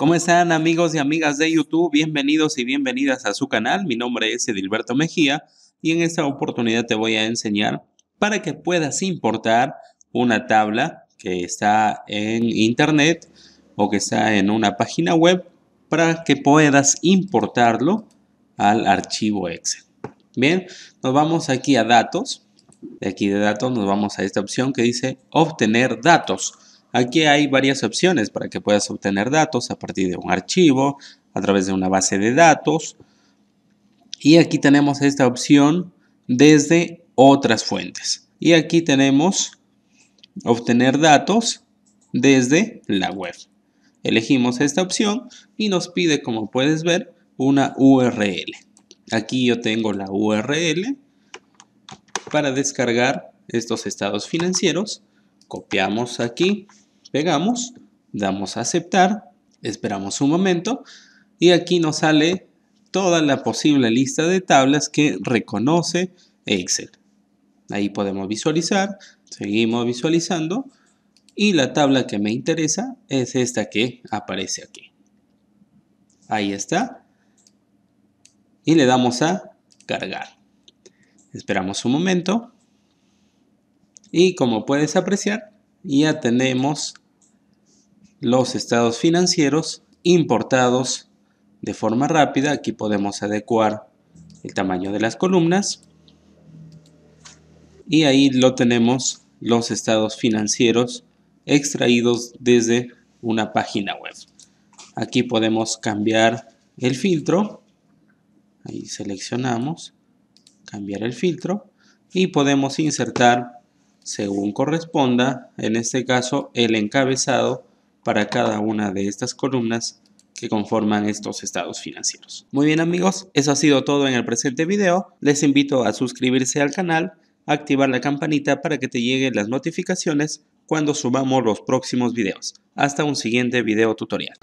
¿Cómo están amigos y amigas de YouTube? Bienvenidos y bienvenidas a su canal. Mi nombre es Edilberto Mejía y en esta oportunidad te voy a enseñar para que puedas importar una tabla que está en internet o que está en una página web para que puedas importarlo al archivo Excel. Bien, nos vamos aquí a datos. De aquí de datos nos vamos a esta opción que dice obtener datos. Aquí hay varias opciones para que puedas obtener datos a partir de un archivo, a través de una base de datos. Y aquí tenemos esta opción desde otras fuentes. Y aquí tenemos obtener datos desde la web. Elegimos esta opción y nos pide, como puedes ver, una URL. Aquí yo tengo la URL para descargar estos estados financieros copiamos aquí, pegamos, damos a aceptar, esperamos un momento y aquí nos sale toda la posible lista de tablas que reconoce Excel. Ahí podemos visualizar, seguimos visualizando y la tabla que me interesa es esta que aparece aquí. Ahí está. Y le damos a cargar. Esperamos un momento. Y como puedes apreciar, ya tenemos los estados financieros importados de forma rápida. Aquí podemos adecuar el tamaño de las columnas. Y ahí lo tenemos los estados financieros extraídos desde una página web. Aquí podemos cambiar el filtro. Ahí seleccionamos, cambiar el filtro y podemos insertar según corresponda, en este caso, el encabezado para cada una de estas columnas que conforman estos estados financieros. Muy bien amigos, eso ha sido todo en el presente video. Les invito a suscribirse al canal, activar la campanita para que te lleguen las notificaciones cuando subamos los próximos videos. Hasta un siguiente video tutorial.